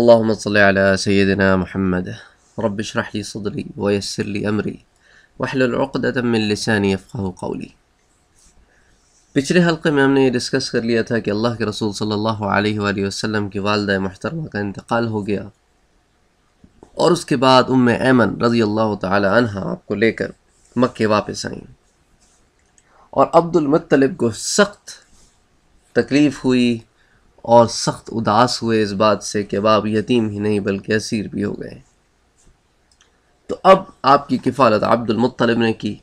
اللهم صل على سيدنا محمد رب اشرح لي صدري ويسر لي أمري واحلل عقدة من लिसानी يفقه قولي पिछले हलक़े में हमने ये डिस्कस कर लिया था कि अल्लाह के रसूल सल्लल्लाहु अलैहि वसल्लम की वालदा महतरमा का इंतकाल हो गया और उसके बाद उम ऐमन रज़ी अल्लाह तहा आपको लेकर मक्के वापस आईं और अब्दुल मुत्तलिब को सख्त तकलीफ़ हुई और सख्त उदास हुए इस बात से कि अब आप यतीम ही नहीं बल्कि असीर भी हो गए तो अब आपकी किफ़ालत अब्दुलमतलब ने की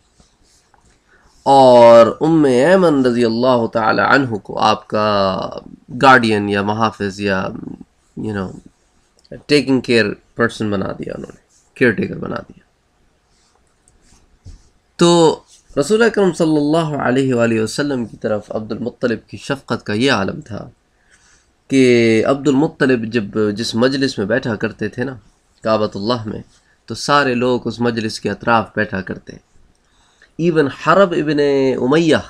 और उम ऐमन रज़ी अल्लाह तहु को आपका गार्डियन या महाफ़ या you know taking care person बना दिया उन्होंने केयर टेकर बना दिया तो रसूल अक्रम सल्लल्लाहु अलैहि वसल्लम की तरफ अब्दुलमतलब की शफ़क़त का ये आलम था कि अब्दुलमतलब जब जिस मजलिस में बैठा करते थे ना काबतुल्लाह में तो सारे लोग उस मजलिस के अतराफ़ बैठा करते इवन हरब इबन उमैया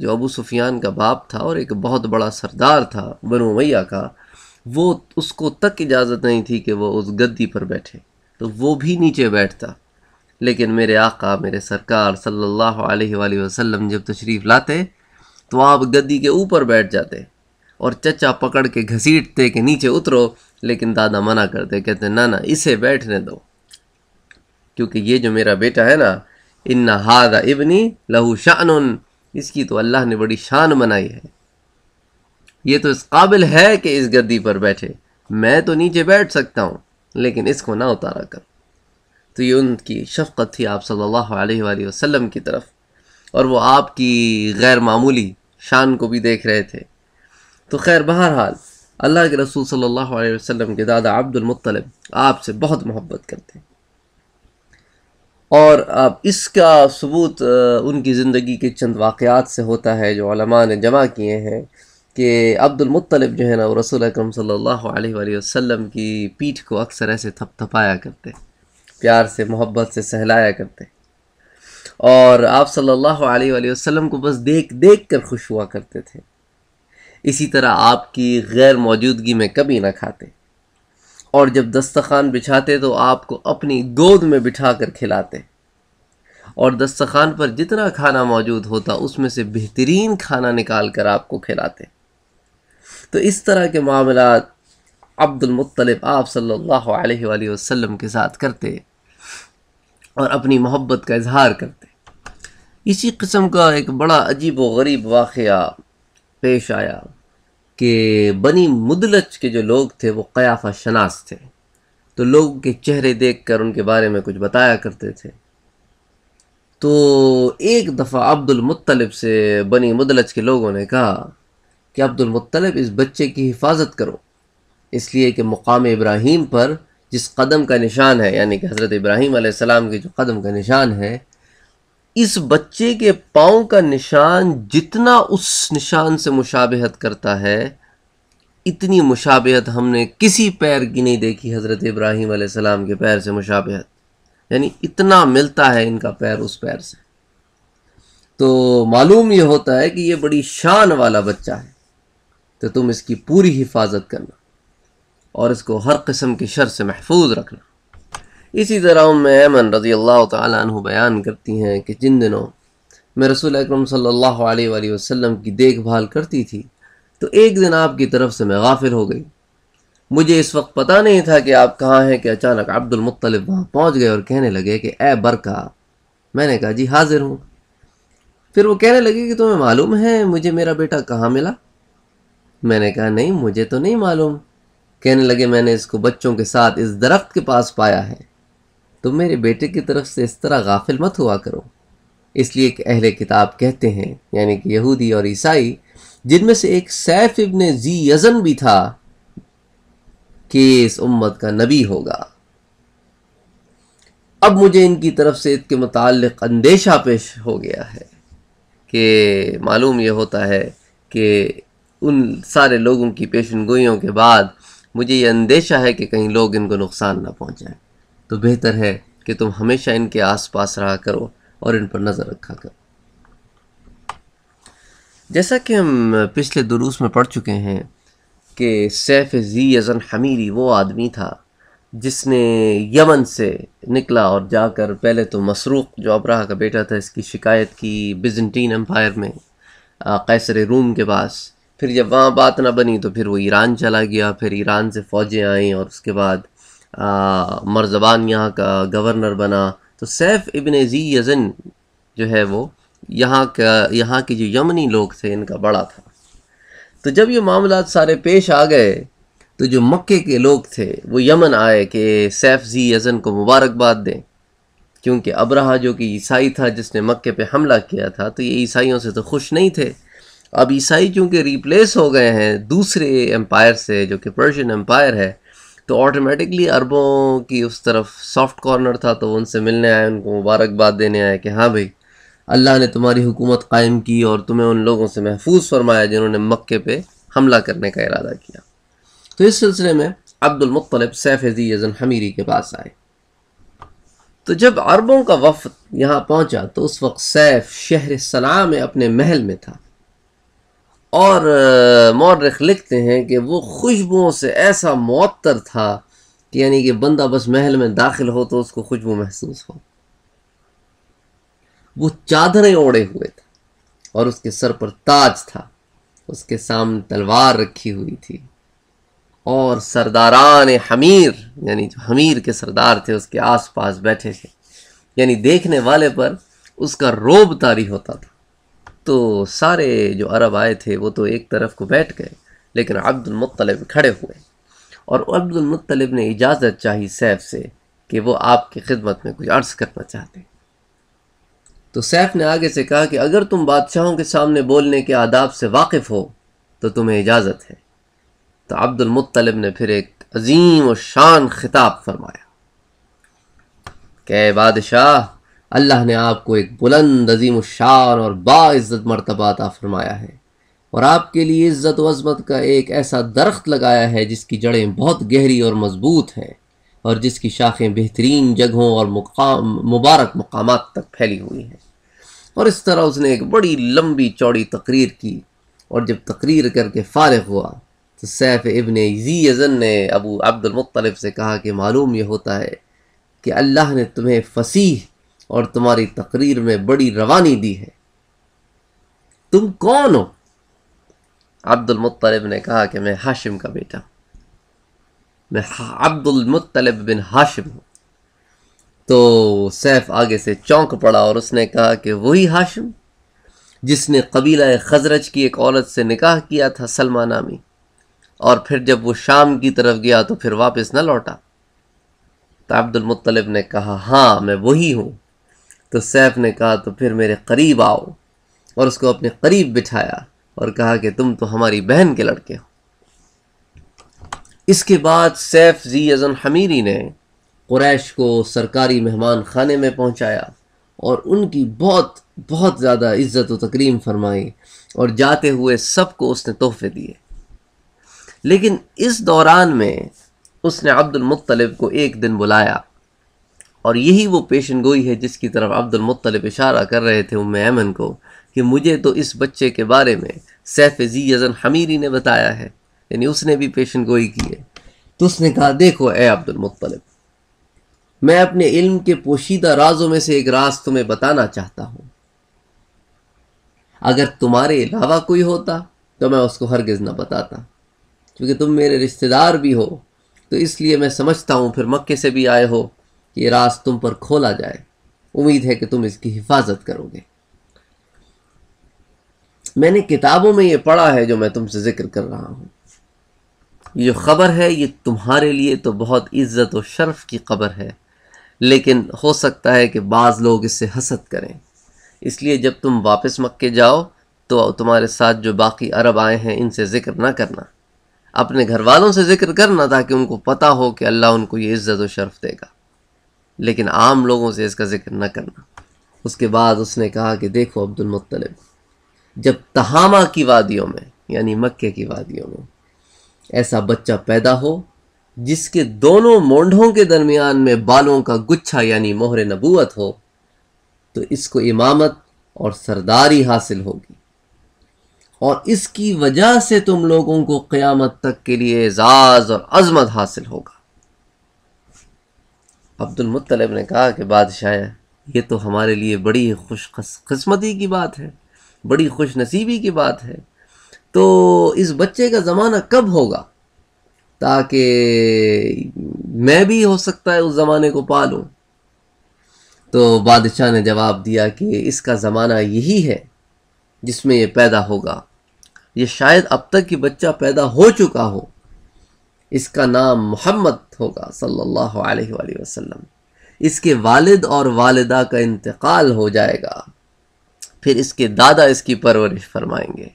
जो अबू सुफियान का बाप था और एक बहुत बड़ा सरदार था बन उमैया का वो उसको तक इजाज़त नहीं थी कि वो उस गद्दी पर बैठे तो वो भी नीचे बैठता लेकिन मेरे आका मेरे सरकार सल्लल्लाहु अलैहि वसल्लम जब तशरीफ़ लाते तो आप गद्दी के ऊपर बैठ जाते और चचा पकड़ के घसीटते कि नीचे उतरो लेकिन दादा मना करते कहते ना ना इसे बैठने दो क्योंकि ये जो मेरा बेटा है ना इन्ना हादा इबनी लहू शान इसकी तो अल्लाह ने बड़ी शान बनाई है ये तो इस काबिल है कि इस गद्दी पर बैठे मैं तो नीचे बैठ सकता हूँ लेकिन इसको ना उतारा कर तो ये उनकी शफकत थी आप सल्लल्लाहु अलैहि वसल्लम की तरफ और वो आपकी गैर मामूली शान को भी देख रहे थे तो खैर बहरहाल अल्लाह के रसूल सल्लल्लाहु अलैहि वसल्लम के दादा मुत्तलिब आपसे बहुत मोहब्बत करते हैं और अब इसका सबूत उनकी ज़िंदगी के चंद वाक़ात से होता है जो ने जमा किए हैं कि मुत्तलिब जो है ना वो रसूल अकरम सल्लल्लाहु अलैहि वसल्लम की पीठ को अक्सर ऐसे थपथपाया करते प्यार से मोहब्बत से सहलाया करते और आप सल्लल्लाहु अलैहि वसल्लम को बस देख देख कर खुश हुआ करते थे इसी तरह आपकी गैर मौजूदगी में कभी ना खाते और जब दस्तखान बिछाते तो आपको अपनी गोद में बिठा कर खिलाते और दस्तखान पर जितना खाना मौजूद होता उसमें से बेहतरीन खाना निकाल कर आपको खिलाते तो इस तरह के मामला अब्दुलमतलब आप सल्लल्लाहु अलैहि वसल्लम के साथ करते और अपनी मोहब्बत का इजहार करते इसी कस्म का एक बड़ा अजीब व गरीब वाक़ पेश आया कि बनी मुदलच के जो लोग थे वो क़याफ़ा शनास थे तो लोग के चेहरे देख कर उनके बारे में कुछ बताया करते थे तो एक दफ़ा अब्दुलमतलब से बनी मुदलच के लोगों ने कहा कि मुत्तलिब इस बच्चे की हिफाजत करो इसलिए कि मुकाम इब्राहिम पर जिस कदम का निशान है यानी कि हज़रत इब्राहीम आसमाम के जो कदम का निशान है इस बच्चे के पाँव का निशान जितना उस निशान से मुशाबहत करता है इतनी मुशाबहत हमने किसी पैर की नहीं देखी हज़रत इब्राहीम सलाम के पैर से मुशाबहत यानी इतना मिलता है इनका पैर उस पैर से तो मालूम ये होता है कि ये बड़ी शान वाला बच्चा है तो तुम इसकी पूरी हिफाजत करना और इसको हर किस्म की शर से महफूज रखना इसी तरह उम्मन ऐमन रज़ी अल्लाह तु बयान करती हैं कि जिन दिनों मैं रसूल अक्रम सल्ला वसम की देखभाल करती थी तो एक दिन आपकी तरफ से मैं गाफिल हो गई मुझे इस वक्त पता नहीं था कि आप कहाँ हैं कि अचानक अब्दुलमतलब वहाँ पहुँच गए और कहने लगे कि ए बरका मैंने कहा जी हाजिर हूँ फिर वो कहने लगे कि तुम्हें मालूम है मुझे मेरा बेटा कहाँ मिला मैंने कहा नहीं मुझे तो नहीं मालूम कहने लगे मैंने इसको बच्चों के साथ इस दरख्त के पास पाया है तुम मेरे बेटे की तरफ से इस तरह गाफिल मत हुआ करो इसलिए एक अहले किताब कहते हैं यानी कि यहूदी और ईसाई जिनमें से एक सैफ इबन जी यजन भी था कि इस उम्मत का नबी होगा अब मुझे इनकी तरफ से इसके मतलब अंदेशा पेश हो गया है कि मालूम यह होता है कि उन सारे लोगों की पेशन गोइयों के बाद मुझे ये अंदेशा है कि कहीं लोग इनको नुकसान ना पहुँचाएँ तो बेहतर है कि तुम हमेशा इनके आसपास रहा करो और इन पर नज़र रखा करो जैसा कि हम पिछले दुरूस में पढ़ चुके हैं कि सैफ जी अजन हमीरी वो आदमी था जिसने यमन से निकला और जाकर पहले तो मसरूक जो अबराह का बेटा था इसकी शिकायत की बिजेंटीन एम्पायर में कैसर रूम के पास फिर जब वहाँ बात ना बनी तो फिर वो ईरान चला गया फिर ईरान से फ़ौजें आईं और उसके बाद मरजबान यहाँ का गवर्नर बना तो सैफ इबन जी यजन जो है वो यहाँ का यहाँ के जो यमनी लोग थे इनका बड़ा था तो जब ये मामला सारे पेश आ गए तो जो मक्के के लोग थे वो यमन आए कि सैफ जी यजन को मुबारकबाद दें क्योंकि अब्रहा जो कि ईसाई था जिसने मक्के पे हमला किया था तो ये ईसाइयों से तो खुश नहीं थे अब ईसाई चूँकि रिप्लेस हो गए हैं दूसरे एम्पायर से जो कि पर्शियन एम्पायर है तो ऑटोमेटिकली अरबों की उस तरफ सॉफ्ट कॉर्नर था तो उनसे मिलने आए उनको मुबारकबाद देने आए कि हाँ भाई अल्लाह ने तुम्हारी हुकूमत कायम की और तुम्हें उन लोगों से महफूज फरमाया जिन्होंने मक्के पे हमला करने का इरादा किया तो इस सिलसिले में सैफ अजी यजन हमीरी के पास आए तो जब अरबों का वफद यहाँ पहुँचा तो उस वक्त सैफ शहर सना में अपने महल में था और मौरख लिखते हैं कि वो खुशबुओं से ऐसा मअतर था कि यानी कि बंदा बस महल में दाखिल हो तो उसको खुशबू महसूस हो वो चादरें ओढ़े हुए थे और उसके सर पर ताज था उसके सामने तलवार रखी हुई थी और सरदारान हमीर यानी जो हमीर के सरदार थे उसके आसपास बैठे थे यानी देखने वाले पर उसका रोब तारी होता था तो सारे जो अरब आए थे वो तो एक तरफ को बैठ गए लेकिन अब्दुलमतलब खड़े हुए और अब्दुलमतलब ने इजाज़त चाही सैफ से कि वो आपकी खिदमत में कुछ अर्ज़ करना चाहते तो सैफ ने आगे से कहा कि अगर तुम बादशाहों के सामने बोलने के आदाब से वाकिफ़ हो तो तुम्हें इजाज़त है तो अब्दुलमतलब ने फिर एक अजीम और शान खिताब फरमाया कह बादशाह अल्लाह ने आपको एक बुलंद अजीम शान और बाज़्ज़त मरतबा अता फरमाया है और आपके लिए इज़्ज़त वज़मत का एक ऐसा दरख्त लगाया है जिसकी जड़ें बहुत गहरी और मज़बूत हैं और जिसकी शाखें बेहतरीन जगहों और मुकाम मुबारक मकाम तक फैली हुई हैं और इस तरह उसने एक बड़ी लंबी चौड़ी तकरीर की और जब तकरीर करके फारग हुआ तो सैफ़ इबन यजन ने अबू अब्दुलमतलब से कहा कि मालूम यह होता है कि अल्लाह ने तुम्हें फसीह और तुम्हारी तकरीर में बड़ी रवानी दी है तुम कौन हो अब्दुल मुत्तलिब ने कहा कि मैं हाशिम का बेटा मैं अब्दुल मुत्तलिब बिन हाशिम हूँ तो सैफ आगे से चौंक पड़ा और उसने कहा कि वही हाशिम जिसने कबीला खजरज की एक औरत से निकाह किया था सलमा नामी और फिर जब वो शाम की तरफ गया तो फिर वापस न लौटा तो अब्दुल मुत्तलिब ने कहा हाँ मैं वही हूँ तो सैफ ने कहा तो फिर मेरे करीब आओ और उसको अपने करीब बिठाया और कहा कि तुम तो हमारी बहन के लड़के हो इसके बाद सैफ जी अजन हमीरी ने क्रैश को सरकारी मेहमान खाने में पहुंचाया और उनकी बहुत बहुत ज़्यादा इज्जत व तकरीम फरमाई और जाते हुए सबको उसने तोहफे दिए लेकिन इस दौरान में उसने अब्दुल अब्दुलमतलब को एक दिन बुलाया और यही वो पेशन गोई है जिसकी तरफ अब्दुलमतलब इशारा कर रहे थे उम ऐमन को कि मुझे तो इस बच्चे के बारे में सैफ जी यजन हमीरी ने बताया है यानी उसने भी पेशन गोई की है तो उसने कहा देखो ए अब्दुलमतलब मैं अपने इल्म के पोशीदा राजों में से एक राज तुम्हें बताना चाहता हूँ अगर तुम्हारे अलावा कोई होता तो मैं उसको हरगिज़ ना बताता क्योंकि तुम मेरे रिश्तेदार भी हो तो इसलिए मैं समझता हूँ फिर मक्के से भी आए हो ये राज तुम पर खोला जाए उम्मीद है कि तुम इसकी हिफाजत करोगे मैंने किताबों में ये पढ़ा है जो मैं तुमसे जिक्र कर रहा हूँ ये जो ख़बर है ये तुम्हारे लिए तो बहुत इज़्ज़त और शर्फ की खबर है लेकिन हो सकता है कि बाज़ लोग इससे हसद करें इसलिए जब तुम वापस मक्के जाओ तो तुम्हारे साथ जो बाकी अरब आए हैं इनसे ज़िक्र ना करना अपने घर वालों से ज़िक्र करना ताकि उनको पता हो कि अल्लाह उनको ये इज़्ज़त और शर्फ देगा लेकिन आम लोगों से इसका जिक्र न करना उसके बाद उसने कहा कि देखो अब्दुल मुत्तलिब जब तहामा की वादियों में यानी मक्के की वादियों में ऐसा बच्चा पैदा हो जिसके दोनों मोंढों के दरमियान में बालों का गुच्छा यानी मोहर नबूत हो तो इसको इमामत और सरदारी हासिल होगी और इसकी वजह से तुम लोगों को क़यामत तक के लिए एजाज़ और अजमत हासिल होगा अब्दुलमतलब ने कहा कि बादशाह ये तो हमारे लिए बड़ी खुश किस्मती की बात है बड़ी खुश नसीबी की बात है तो इस बच्चे का ज़माना कब होगा ताकि मैं भी हो सकता है उस ज़माने को पा लूँ तो बादशाह ने जवाब दिया कि इसका ज़माना यही है जिसमें ये पैदा होगा ये शायद अब तक कि बच्चा पैदा हो चुका हो इसका नाम मोहम्मद होगा सल्लल्लाहु अलैहि वसल्लम इसके वालिद और वालदा का इंतकाल हो जाएगा फिर इसके दादा इसकी परवरिश फरमाएंगे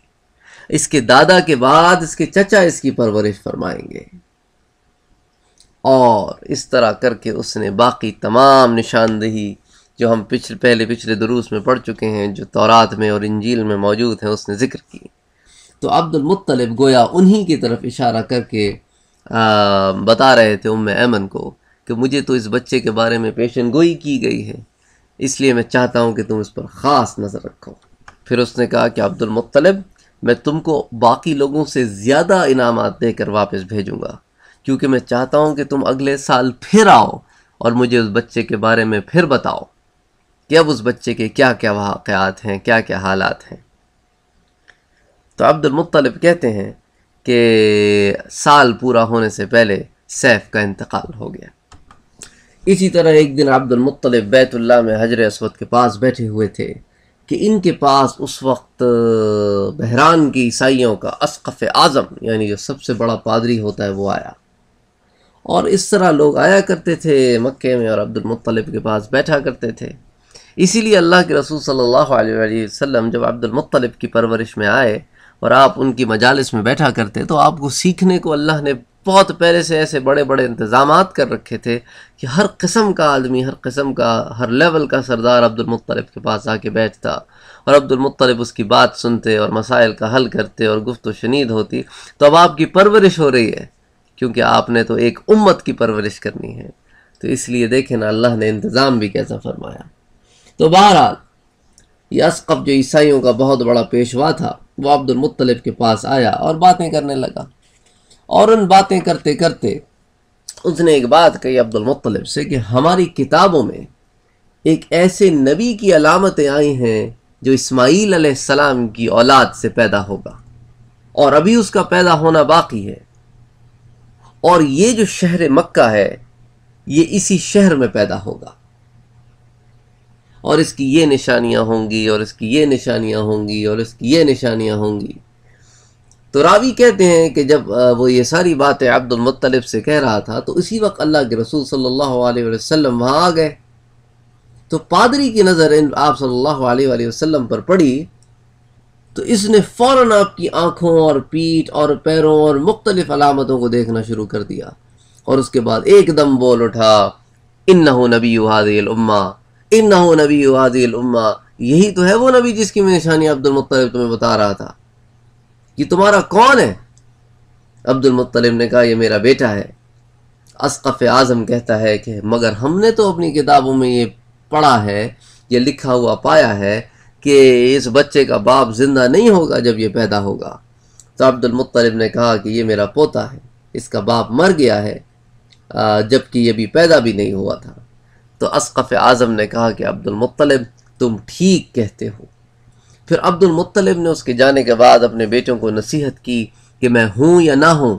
इसके दादा के बाद इसके चचा इसकी परवरिश फरमाएंगे और इस तरह करके उसने बाकी तमाम निशानदही जो हम पिछले पहले पिछले दरूस में पढ़ चुके हैं जो तौरात में और इंजील में मौजूद हैं उसने ज़िक्र की तो अब्दुल मुत्तलिब गोया उन्हीं की तरफ इशारा करके बता रहे थे उम ऐमन को कि मुझे तो इस बच्चे के बारे में पेशन गोई की गई है इसलिए मैं चाहता हूँ कि तुम इस पर ख़ास नज़र रखो फिर उसने कहा कि अब्दुलमतलब मैं तुमको बाकी लोगों से ज़्यादा इनाम देकर वापस भेजूँगा क्योंकि मैं चाहता हूँ कि तुम अगले साल फिर आओ और मुझे उस बच्चे के बारे में फिर बताओ कि अब उस बच्चे के क्या क्या वाक़ात हैं क्या क्या हालात हैं तो अब्दुलमतलब कहते हैं कि साल पूरा होने से पहले सैफ का इंतकाल हो गया इसी तरह एक दिन अब्दुलमतलब बैतुल्ला में हजर असवद के पास बैठे हुए थे कि इनके पास उस वक्त बहरान की ईसाइयों का असकफ़ आज़म यानी जो सबसे बड़ा पादरी होता है वो आया और इस तरह लोग आया करते थे मक्के में और अब्दुलमतलब के पास बैठा करते थे इसीलिए अल्लाह के रसूल सल्लल्लाहु अलैहि वसल्लम जब अब्दुलमतलब की परवरिश में आए और आप उनकी मजालस में बैठा करते तो आपको सीखने को अल्लाह ने बहुत पहले से ऐसे बड़े बड़े इंतज़ाम कर रखे थे कि हर किस्म का आदमी हर किस्म का हर लेवल का सरदार अब्दुलमतलब के पास आके बैठता और अब्दुलमतलब उसकी बात सुनते और मसाइल का हल करते और गुफ्त शनीद होती तो अब आपकी परवरिश हो रही है क्योंकि आपने तो एक उम्मत की परवरिश करनी है तो इसलिए देखें ना अल्लाह ने इंतज़ाम भी कैसा फरमाया तो बहरहाल यसकब जो ईसाइयों का बहुत बड़ा पेशवा था वो अब्दुलमतलब के पास आया और बातें करने लगा और उन बातें करते करते उसने एक बात कही अब्दुलमतलब से कि हमारी किताबों में एक ऐसे नबी की अलामतें आई हैं जो इस्माईल सलाम की औलाद से पैदा होगा और अभी उसका पैदा होना बाकी है और ये जो शहर मक्का है ये इसी शहर में पैदा होगा और इसकी ये निशानियाँ होंगी और इसकी ये निशानियाँ होंगी और इसकी ये निशानियाँ होंगी तो रावी कहते हैं कि जब वो ये सारी बातें अब्दुलमतलब से कह रहा था तो इसी वक्त अल्लाह के रसूल सल्लल्लाहु अलैहि वसल्लम वहाँ आ गए तो पादरी की नज़र इन आप सल्लल्लाहु अलैहि वसल्लम पर पड़ी तो इसने फ़ौर आपकी आँखों और पीठ और पैरों और मुख्तलिफ अलामतों को देखना शुरू कर दिया और उसके बाद एकदम बोल उठा इन नबी हादिल उम्मा इन्ना नबी वादिल उम्मा यही तो है वो नबी जिसकी मैं निशानी अब्दुलमतलब तुम्हें बता रहा था कि तुम्हारा कौन है अब्दुलमतलब ने कहा यह मेरा बेटा है असकफ़ आज़म कहता है कि मगर हमने तो अपनी किताबों में ये पढ़ा है ये लिखा हुआ पाया है कि इस बच्चे का बाप जिंदा नहीं होगा जब ये पैदा होगा तो अब्दुलमतलब ने कहा कि ये मेरा पोता है इसका बाप मर गया है जबकि ये भी पैदा भी नहीं हुआ था तो असकफ़ आज़म ने कहा कि अब्दुलमतलब तुम ठीक कहते हो फिर अब्दुलमतलब ने उसके जाने के बाद अपने बेटों को नसीहत की कि मैं हूँ या ना हूँ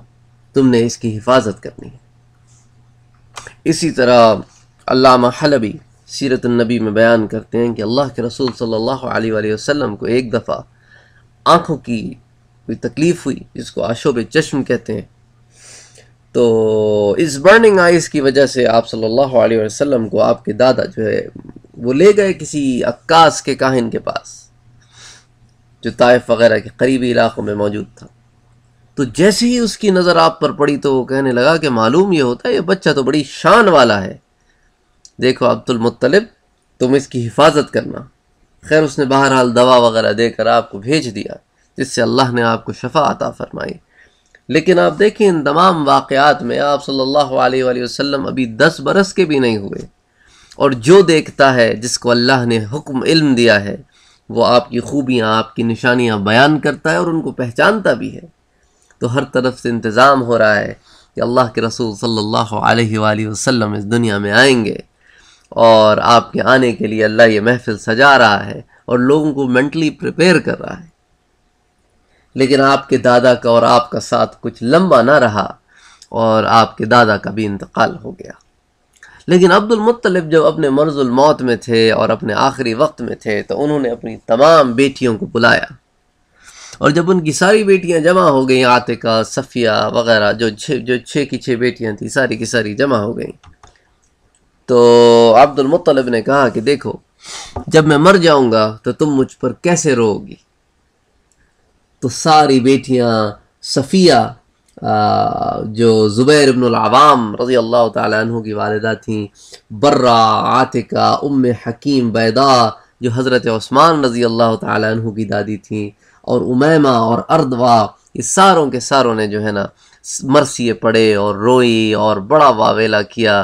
तुमने इसकी हिफाजत करनी है इसी तरह अल्लामा हलबी सीरत नबी में बयान करते हैं कि अल्लाह के रसूल सल्लल्लाहु अलैहि वसल्लम को एक दफ़ा आँखों की कोई तकलीफ़ हुई जिसको आशोब चश्म कहते हैं तो इस बर्निंग आइस की वजह से आप सल्लल्लाहु अलैहि वसल्लम को आपके दादा जो है वो ले गए किसी अक्कास के काहिन के पास जो ताइफ वगैरह के करीबी इलाक़ों में मौजूद था तो जैसे ही उसकी नज़र आप पर पड़ी तो वो कहने लगा कि मालूम ये होता है ये बच्चा तो बड़ी शान वाला है देखो अब्दुलमतलब तुम इसकी हिफाजत करना खैर उसने बहरहाल दवा वगैरह देकर आपको भेज दिया जिससे अल्लाह ने आपको शफा अता फरमाई लेकिन आप देखिए इन तमाम वाक़ात में आप सल्लल्लाहु अलैहि वसल्लम अभी दस बरस के भी नहीं हुए और जो देखता है जिसको अल्लाह ने हुक्म इल्म दिया है वो आपकी खूबियाँ आपकी निशानियाँ बयान करता है और उनको पहचानता भी है तो हर तरफ से इंतज़ाम हो रहा है कि अल्लाह के रसूल सल्लल्लाहु अलैहि वसल्लम इस दुनिया में आएंगे और आपके आने के लिए अल्लाह ये महफिल सजा रहा है और लोगों को मेंटली प्रिपेयर कर रहा है लेकिन आपके दादा का और आपका साथ कुछ लंबा ना रहा और आपके दादा का भी इंतकाल हो गया लेकिन अब्दुल मुत्तलिब जब अपने मर्जुल मौत में थे और अपने आखिरी वक्त में थे तो उन्होंने अपनी तमाम बेटियों को बुलाया और जब उनकी सारी बेटियां जमा हो गई आतिका सफ़िया वगैरह जो छः जो छः की छः बेटियां थी सारी की सारी जमा हो गई तो अब्दुल मुत्तलिब ने कहा कि देखो जब मैं मर जाऊंगा तो तुम मुझ पर कैसे रोगी तो सारी बेटियाँ सफ़िया जो ज़ुबैर अवाम रज़ी अल्लाह तु की वालदा थीं बर्रा आतिका उम हकीम बैदा जो हज़रत ओस्मान रज़ी अल्लाह तु की दादी थीं और उमैमा और अर्दवा ये सारों के सारों ने जो है ना मरसिए पड़े और रोई और बड़ा वावेला किया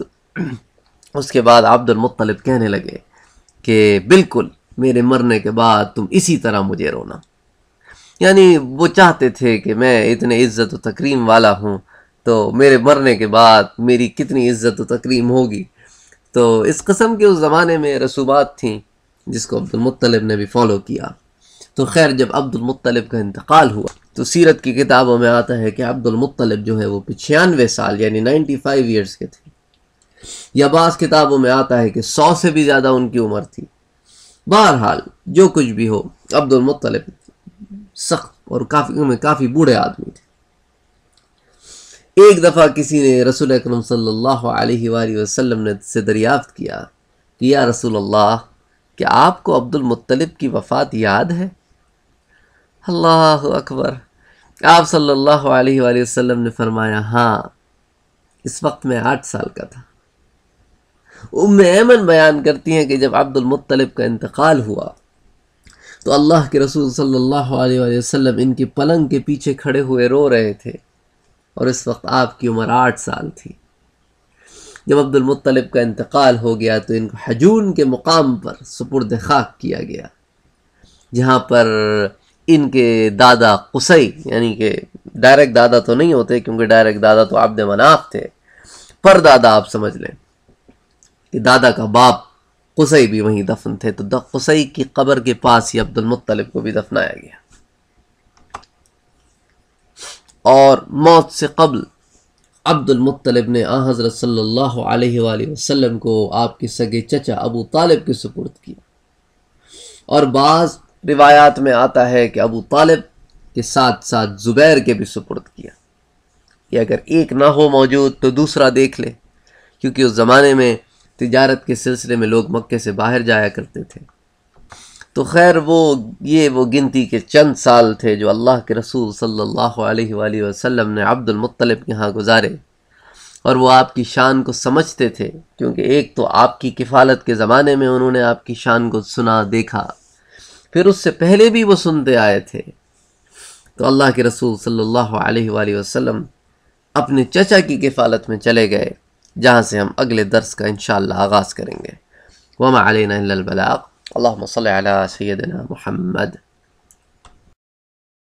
तो उसके बाद अब्दुलमतलब कहने लगे कि बिल्कुल मेरे मरने के बाद तुम इसी तरह मुझे रोना यानी वो चाहते थे कि मैं इतने इज़्ज़त व तकरीम वाला हूँ तो मेरे मरने के बाद मेरी कितनी इज़्ज़त तकरीम होगी तो इस कस्म के उस ज़माने में रसूबात थी जिसको अब्दुलमतलब ने भी फॉलो किया तो खैर जब अब्दुलमतलब का इंतकाल हुआ तो सीरत की किताबों में आता है कि अब्दुलमतलब जो है वो पचानवे साल यानी नाइन्टी फाइव ईयर्स के थे या बास किताबों में आता है कि सौ से भी ज़्यादा उनकी उम्र थी बहरहाल जो कुछ भी हो अब्दुलमतलब सख्त और काफ़ी उम्र काफ़ी बूढ़े आदमी थे एक दफ़ा किसी ने रसूल अक्रम वसल्लम ने से दरियाफ्त किया कि या रसूल अल्लाह क्या आपको अब्दुल मुत्तलिब की वफ़ात याद है अल्लाह अकबर आप सल्लल्लाहु अलैहि वसल्लम ने फरमाया हाँ इस वक्त मैं आठ साल का था उम्मन ऐमन बयान करती हैं कि जब अब्दुल मुत्तलिब का इंतकाल हुआ तो अल्लाह के रसूल सल्लल्लाहु अलैहि वसल्लम इनके पलंग के पीछे खड़े हुए रो रहे थे और इस वक्त आपकी उम्र आठ साल थी जब अब्दुलमतलब का इंतकाल हो गया तो इनको हजून के मुकाम पर सुपुर्द खाक किया गया जहाँ पर इनके दादा कुसई यानी कि डायरेक्ट दादा तो नहीं होते क्योंकि डायरेक्ट दादा तो आपद मनाफ थे पर दादा आप समझ लें कि दादा का बाप कुसई भी वहीं दफन थे तो कुसई की कब्र के पास ही अब्दुलमतलब को भी दफनाया गया और मौत से कबल अब्दुलमतलब ने आ हज़रत सल्लल्लाहु अलैहि वसल्लम को आपके सगे चचा अबू तालिब के सुपुर्द किया और बाज़ रिवायात में आता है कि अबू तालिब के साथ साथ ज़ुबैर के भी सुपुर्द किया कि अगर एक ना हो मौजूद तो दूसरा देख ले क्योंकि उस ज़माने में तजारत के सिलसिले में लोग मक्के से बाहर जाया करते थे तो खैर वो ये वो गिनती के चंद साल थे जो अल्लाह के रसूल सल्लल्लाहु अलैहि वसल्लम ने अब्दुलमत्तलब के यहाँ गुजारे और वो आपकी शान को समझते थे क्योंकि एक तो आपकी किफ़ालत के ज़माने में उन्होंने आपकी शान को सुना देखा फिर उससे पहले भी वो सुनते आए थे तो अल्लाह के रसूल सल्लल्लाहु अलैहि वसल्लम अपने चचा की किफ़ालत में चले गए जहाँ से हम अगले दर्स का इन आगाज़ करेंगे वमा अलबलाग अल्लाम सल सैदना महमद